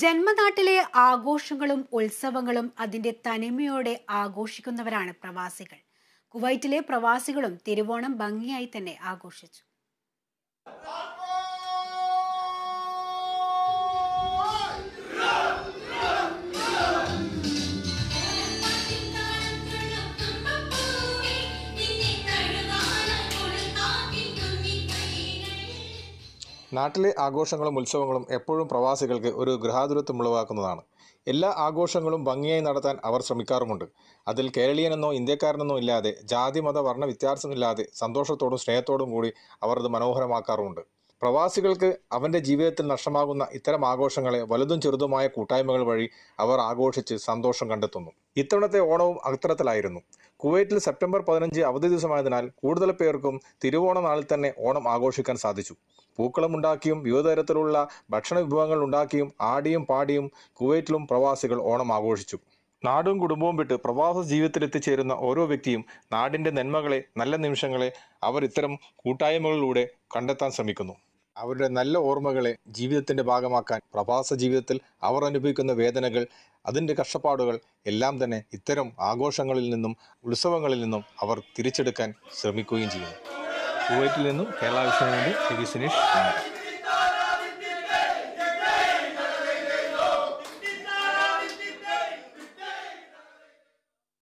ജന്മനാട്ടിലെ ആഘോഷങ്ങളും ഉത്സവങ്ങളും അതിൻ്റെ തനിമയോടെ ആഘോഷിക്കുന്നവരാണ് പ്രവാസികൾ കുവൈറ്റിലെ പ്രവാസികളും തിരുവോണം ഭംഗിയായി തന്നെ ആഘോഷിച്ചു നാട്ടിലെ ആഘോഷങ്ങളും ഉത്സവങ്ങളും എപ്പോഴും പ്രവാസികൾക്ക് ഒരു ഗൃഹാതുരത്വം ഉളവാക്കുന്നതാണ് എല്ലാ ആഘോഷങ്ങളും ഭംഗിയായി നടത്താൻ അവർ ശ്രമിക്കാറുമുണ്ട് അതിൽ കേരളീയനെന്നോ ഇന്ത്യക്കാരനെന്നോ ഇല്ലാതെ ജാതി മത വർണ്ണ വ്യത്യാസമില്ലാതെ സന്തോഷത്തോടും സ്നേഹത്തോടും കൂടി അവർ അത് മനോഹരമാക്കാറുമുണ്ട് പ്രവാസികൾക്ക് അവൻ്റെ ജീവിതത്തിൽ നഷ്ടമാകുന്ന ഇത്തരം ആഘോഷങ്ങളെ വലുതും ചെറുതുമായ കൂട്ടായ്മകൾ വഴി അവർ ആഘോഷിച്ച് സന്തോഷം കണ്ടെത്തുന്നു ഇത്തവണത്തെ ഓണവും അത്തരത്തിലായിരുന്നു കുവൈറ്റിൽ സെപ്റ്റംബർ പതിനഞ്ച് അവധി ദിവസമായതിനാൽ കൂടുതൽ പേർക്കും തിരുവോണ നാളിൽ തന്നെ ഓണം ആഘോഷിക്കാൻ സാധിച്ചു പൂക്കളം ഉണ്ടാക്കിയും തരത്തിലുള്ള ഭക്ഷണ വിഭവങ്ങൾ ഉണ്ടാക്കിയും ആടിയും പാടിയും കുവൈറ്റിലും പ്രവാസികൾ ഓണം ആഘോഷിച്ചു നാടും കുടുംബവും വിട്ട് പ്രവാസ ജീവിതത്തിലെത്തിച്ചേരുന്ന ഓരോ വ്യക്തിയും നാടിൻ്റെ നന്മകളെ നല്ല നിമിഷങ്ങളെ അവർ ഇത്തരം കൂട്ടായ്മകളിലൂടെ കണ്ടെത്താൻ ശ്രമിക്കുന്നു അവരുടെ നല്ല ഓർമ്മകളെ ജീവിതത്തിൻ്റെ ഭാഗമാക്കാൻ പ്രവാസ ജീവിതത്തിൽ അവർ അനുഭവിക്കുന്ന വേദനകൾ അതിൻ്റെ കഷ്ടപ്പാടുകൾ എല്ലാം തന്നെ ഇത്തരം ആഘോഷങ്ങളിൽ നിന്നും ഉത്സവങ്ങളിൽ നിന്നും അവർ തിരിച്ചെടുക്കാൻ ശ്രമിക്കുകയും ചെയ്യുന്നു കുവൈറ്റിൽ നിന്നും കേരള വിഷയം വേണ്ടി സുനീഷ്